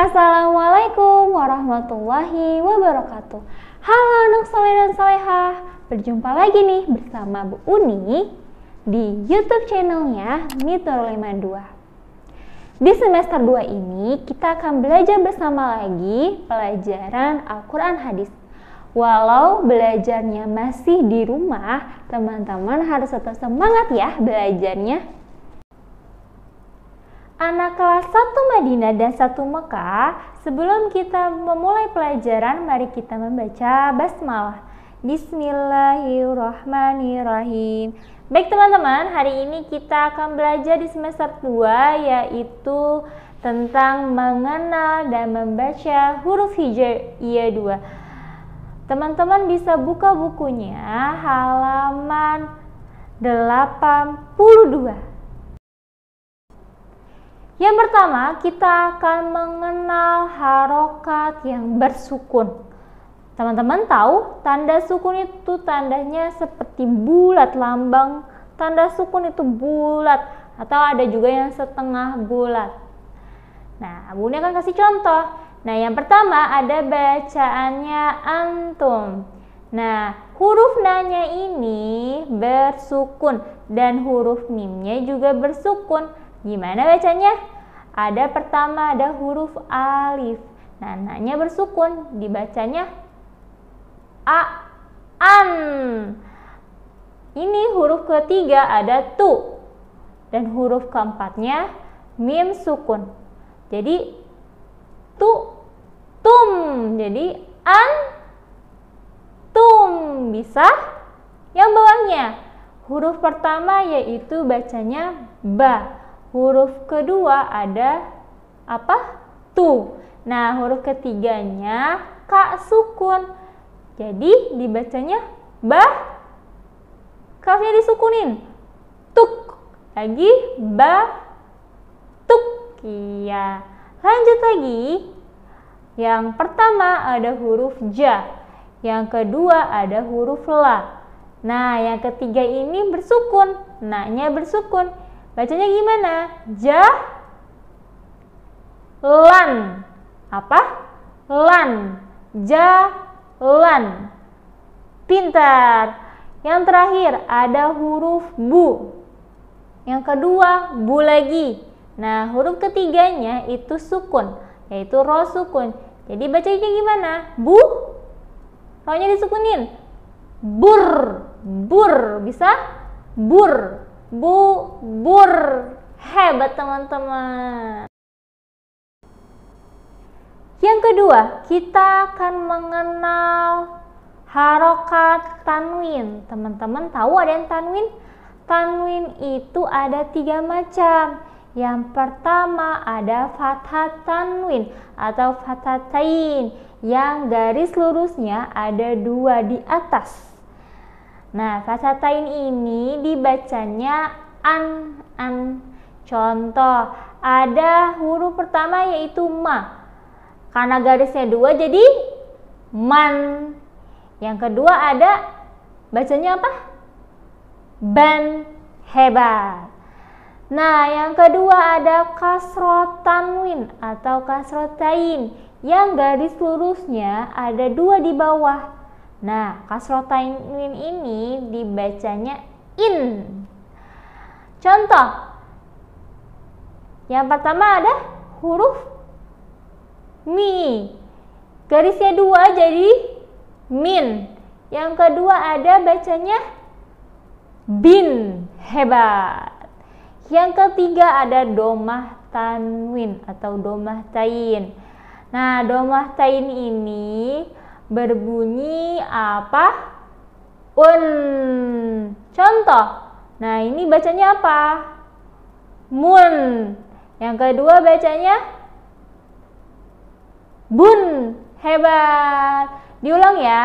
Assalamualaikum warahmatullahi wabarakatuh Halo anak soleh dan soleha Berjumpa lagi nih bersama Bu Uni Di Youtube channelnya Mitur 52 Di semester 2 ini kita akan belajar bersama lagi Pelajaran Al-Quran Hadis Walau belajarnya masih di rumah, teman-teman harus tetap semangat ya belajarnya. Anak kelas 1 Madinah dan 1 Mekah, sebelum kita memulai pelajaran, mari kita membaca basmalah. Bismillahirrahmanirrahim. Baik teman-teman, hari ini kita akan belajar di semester 2 yaitu tentang mengenal dan membaca huruf hijaiyah 2. Teman-teman bisa buka bukunya halaman 82. Yang pertama, kita akan mengenal harokat yang bersukun. Teman-teman tahu tanda sukun itu tandanya seperti bulat lambang. Tanda sukun itu bulat atau ada juga yang setengah bulat. Nah, Bunda akan kasih contoh. Nah, yang pertama ada bacaannya antum. Nah, huruf nanya ini bersukun dan huruf mimnya juga bersukun. Gimana bacanya? Ada pertama ada huruf alif. Nah, nanya bersukun, dibacanya a an. Ini huruf ketiga ada tu dan huruf keempatnya mim sukun. Jadi tum. Jadi an tum bisa yang bawahnya. Huruf pertama yaitu bacanya ba. Huruf kedua ada apa? tu. Nah, huruf ketiganya kak sukun. Jadi dibacanya ba kafnya disukunin. Tuk. Lagi ba tuk. Iya. Lanjut lagi. Yang pertama ada huruf ja, yang kedua ada huruf la. Nah, yang ketiga ini bersukun. Nanya bersukun. Bacanya gimana? Ja lan. Apa? Lan. lan Pintar. Yang terakhir ada huruf bu. Yang kedua bu lagi. Nah, huruf ketiganya itu sukun, yaitu ro sukun. Jadi bacanya gimana? Bu, rohnya disukunin. Bur, bur, bisa? Bur, bu, bur. Hebat teman-teman. Yang kedua, kita akan mengenal harokat tanwin. Teman-teman tahu ada yang tanwin? Tanwin itu ada tiga macam yang pertama ada fathah tanwin atau fathatain yang garis lurusnya ada dua di atas. Nah, fathatain ini dibacanya an an. Contoh, ada huruf pertama yaitu ma. Karena garisnya dua jadi man. Yang kedua ada bacanya apa? Ban hebat. Nah, yang kedua ada kasro tanwin atau kasrotain yang garis lurusnya ada dua di bawah. Nah, kasro tanwin ini dibacanya in. Contoh, yang pertama ada huruf mi. Garisnya dua jadi min. Yang kedua ada bacanya bin. Hebat. Yang ketiga ada domah tanwin atau domah tain. Nah, domah tain ini berbunyi apa? Un. Contoh. Nah, ini bacanya apa? Mun. Yang kedua bacanya bun. Hebat. Diulang ya.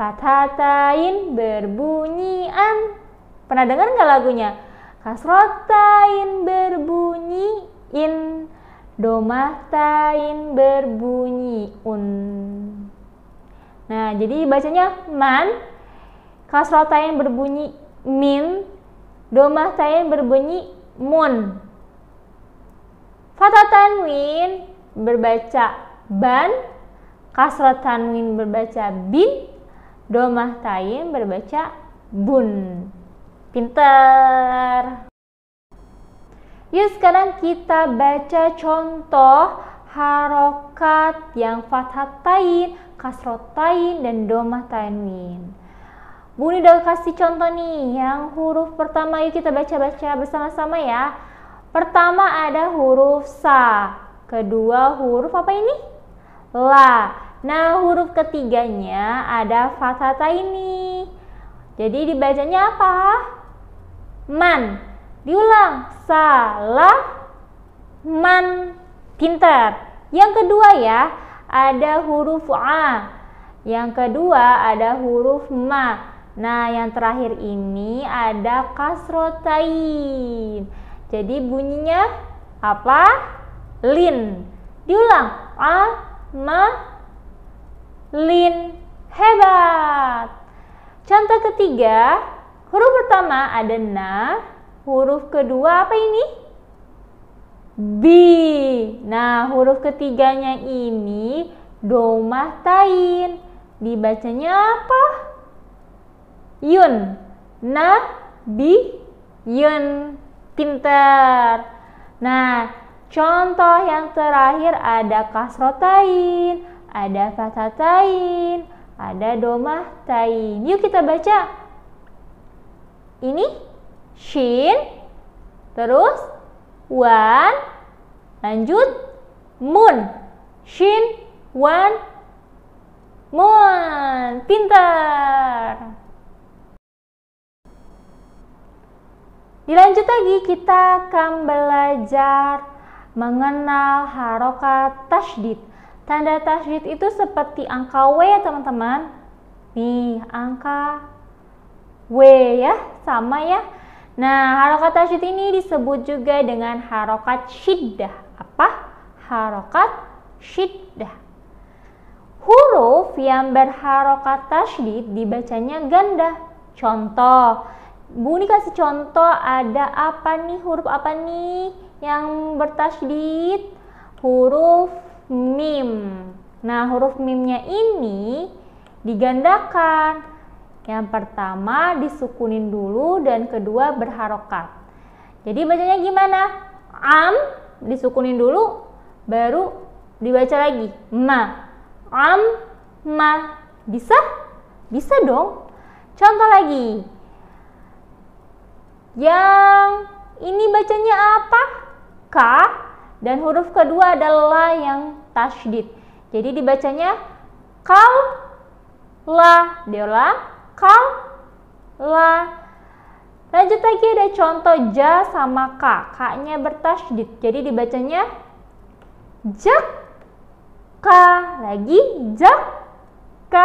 Fathatain berbunyi an. Pernah dengar nggak lagunya? Kasrotain berbunyi in, domatain berbunyi un. Nah, jadi bacanya man, kasrotain berbunyi min, domatain berbunyi mun. Fatatan tanwin berbaca ban, kasrah tanwin berbaca bin, domah berbaca bun. Pinter. Yuk sekarang kita baca contoh harokat yang kasrot kasrotain, dan domah tanwin. Bunda udah kasih contoh nih, yang huruf pertama yuk kita baca-baca bersama-sama ya. Pertama ada huruf sa, kedua huruf apa ini? La. Nah, huruf ketiganya ada fathata ini. Jadi dibacanya apa? man. Diulang, salah, man, pintar. Yang kedua ya, ada huruf a. Yang kedua ada huruf ma. Nah, yang terakhir ini ada kasrotain. Jadi bunyinya apa? Lin. Diulang, a ma lin. Hebat. Contoh ketiga, Huruf pertama ada na, huruf kedua apa ini? B. Nah, huruf ketiganya ini domah tain Dibacanya apa? Yun. Na, bi, yun. Pinter. Nah, contoh yang terakhir ada kasrotain, ada fathatain, ada domah tain Yuk kita baca ini shin, terus wan, lanjut moon, shin, wan, moon. Pintar. Dilanjut lagi kita akan belajar mengenal harokat tasdid. Tanda tasdid itu seperti angka W ya teman-teman. Nih, angka W ya, sama ya. Nah, harokat tasydid ini disebut juga dengan harokat syiddah. Apa? Harokat syiddah. Huruf yang berharokat tasydid dibacanya ganda. Contoh, Bu ini kasih contoh ada apa nih huruf apa nih yang bertasydid? Huruf mim. Nah, huruf mimnya ini digandakan yang pertama disukunin dulu dan kedua berharokat. Jadi bacanya gimana? Am disukunin dulu baru dibaca lagi. Ma. Am ma. Bisa? Bisa dong. Contoh lagi. Yang ini bacanya apa? K dan huruf kedua adalah yang tasdid. Jadi dibacanya kal la diola kal lah. lanjut lagi ada contoh ja sama k k-nya bertasydid jadi dibacanya jak k lagi jak k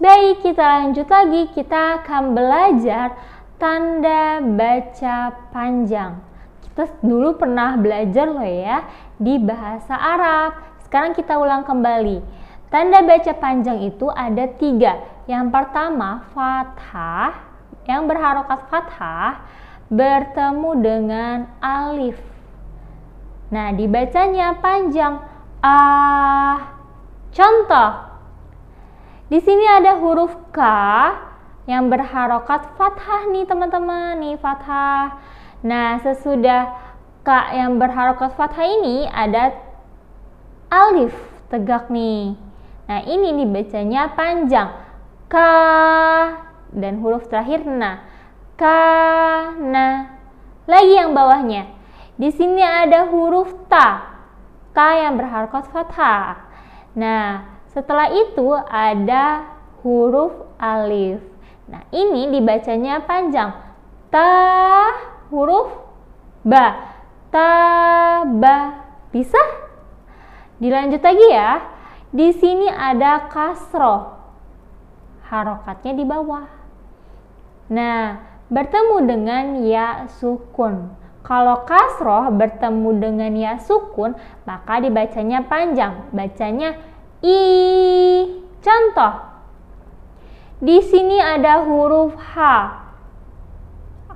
Baik, kita lanjut lagi. Kita akan belajar tanda baca panjang. Kita dulu pernah belajar loh ya di bahasa Arab. Sekarang kita ulang kembali. Tanda baca panjang itu ada tiga. Yang pertama, fathah yang berharokat fathah bertemu dengan alif. Nah, dibacanya panjang ah. Contoh, di sini ada huruf k yang berharokat fathah nih teman-teman nih fathah. Nah, sesudah k yang berharokat fathah ini ada alif tegak nih. Nah, ini dibacanya panjang. Ka dan huruf terakhir na. na. Lagi yang bawahnya. Di sini ada huruf ta. Ka yang berharkat fathah. Nah, setelah itu ada huruf alif. Nah, ini dibacanya panjang. Ta huruf ba. Ta ba. Bisa? Dilanjut lagi ya. Di sini ada kasroh. Harokatnya di bawah. Nah, bertemu dengan ya sukun. Kalau kasroh bertemu dengan ya sukun, maka dibacanya panjang. Bacanya i. Contoh, di sini ada huruf h.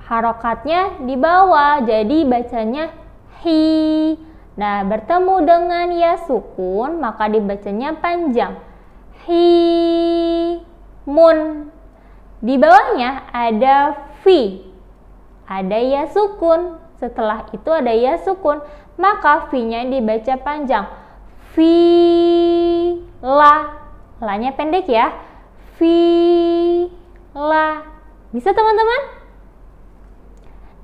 Harokatnya di bawah, jadi bacanya hi Nah, bertemu dengan ya sukun, maka dibacanya panjang. Hi mun. Di bawahnya ada fi. Ada ya sukun. Setelah itu ada ya sukun, maka fi-nya dibaca panjang. Fi la. La-nya pendek ya. Fi la. Bisa teman-teman?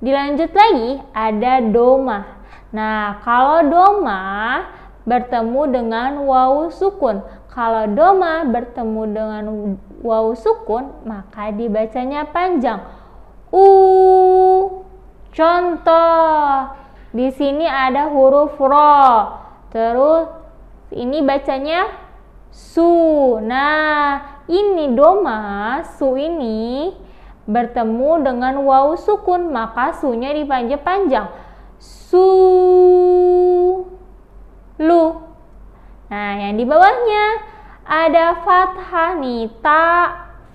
Dilanjut lagi ada domah. Nah, kalau doma bertemu dengan wau sukun. Kalau doma bertemu dengan wau sukun, maka dibacanya panjang. U. Contoh, di sini ada huruf ro. Terus ini bacanya su. Nah, ini doma su ini bertemu dengan wau sukun, maka sunya dipanjang panjang su lu. Nah, yang di bawahnya ada fathah nih, ta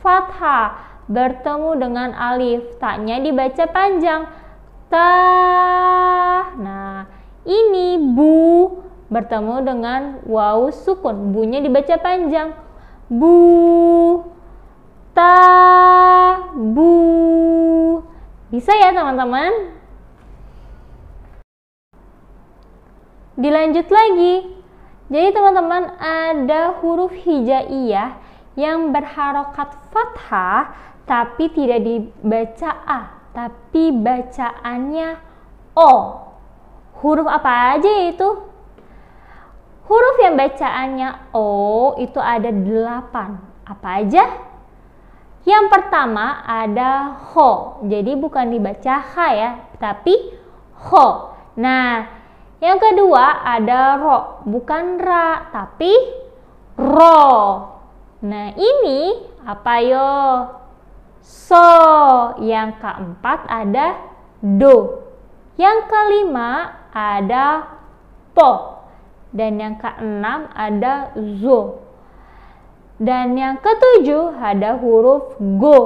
fathah bertemu dengan alif. Taknya dibaca panjang. Ta. Nah, ini bu bertemu dengan waw sukun. Bunya dibaca panjang. Bu. Ta. Bu. Bisa ya, teman-teman? Dilanjut lagi. Jadi teman-teman ada huruf hijaiyah yang berharokat fathah tapi tidak dibaca A, tapi bacaannya O. Huruf apa aja itu? Huruf yang bacaannya O itu ada delapan. Apa aja? Yang pertama ada ho, jadi bukan dibaca h ya, tapi ho. Nah, yang kedua ada ro, bukan ra, tapi ro. Nah, ini apa yo? So. Yang keempat ada do. Yang kelima ada po. Dan yang keenam ada zo. Dan yang ketujuh ada huruf go.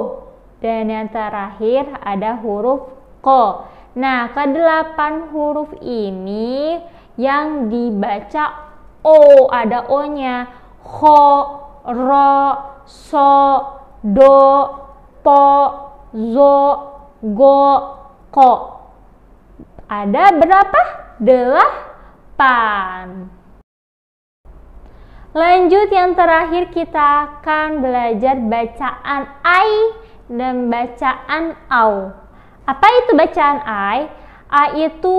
Dan yang terakhir ada huruf ko. Nah, ke delapan huruf ini yang dibaca O, ada O-nya. Ho, ro, so, do, po, zo, go, ko. Ada berapa? Delapan. Lanjut yang terakhir kita akan belajar bacaan i dan bacaan au. Apa itu bacaan I? I itu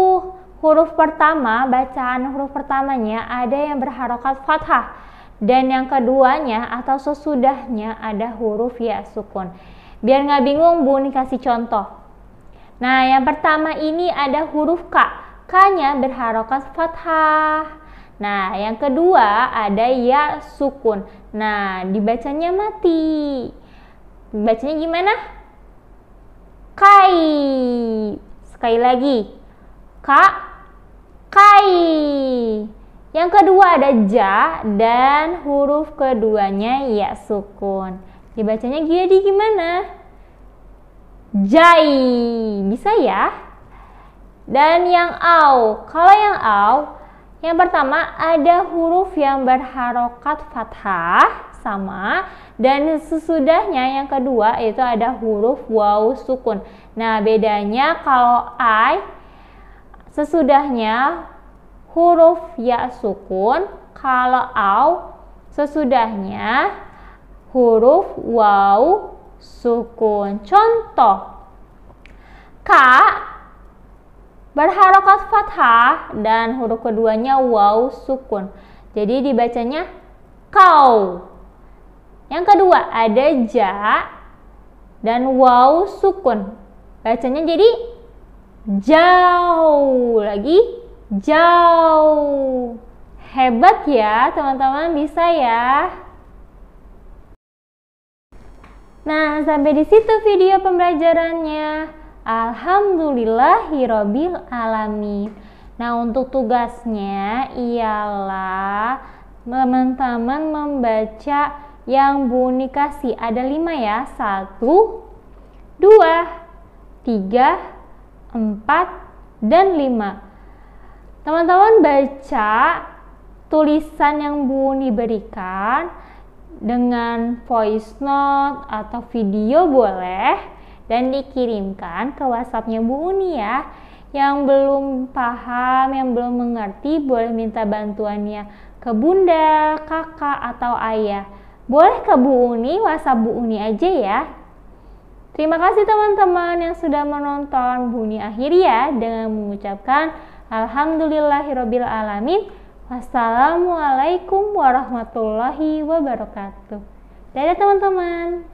huruf pertama, bacaan huruf pertamanya ada yang berharokat fathah dan yang keduanya atau sesudahnya ada huruf ya sukun. Biar nggak bingung, Bu, nih kasih contoh. Nah, yang pertama ini ada huruf K. K-nya berharokat fathah. Nah, yang kedua ada ya sukun. Nah, dibacanya mati. Dibacanya gimana? kai. Sekali lagi. Ka kai. Yang kedua ada ja dan huruf keduanya ya sukun. Dibacanya jadi gimana? Jai. Bisa ya? Dan yang au. Kalau yang au, yang pertama ada huruf yang berharokat fathah sama dan sesudahnya yang kedua itu ada huruf waw sukun. Nah, bedanya kalau I sesudahnya huruf ya sukun, kalau au sesudahnya huruf waw sukun. Contoh Ka berharokat fathah dan huruf keduanya waw sukun. Jadi dibacanya kau. Yang kedua ada ja dan waw sukun. Bacanya jadi jauh lagi jauh. Hebat ya teman-teman bisa ya. Nah, sampai di situ video pembelajarannya. hirobil alamin. Nah, untuk tugasnya ialah teman-teman membaca yang Buni kasih ada lima ya. satu dua tiga empat dan lima Teman-teman baca tulisan yang Buni berikan dengan voice note atau video boleh dan dikirimkan ke WhatsAppnya Bu Uni ya. Yang belum paham, yang belum mengerti boleh minta bantuannya ke bunda, kakak, atau ayah. Boleh ke Bu Uni, WhatsApp Bu Uni aja ya. Terima kasih teman-teman yang sudah menonton Bu Uni akhir ya dengan mengucapkan Alhamdulillahirabbil alamin. Wassalamualaikum warahmatullahi wabarakatuh. Dadah teman-teman.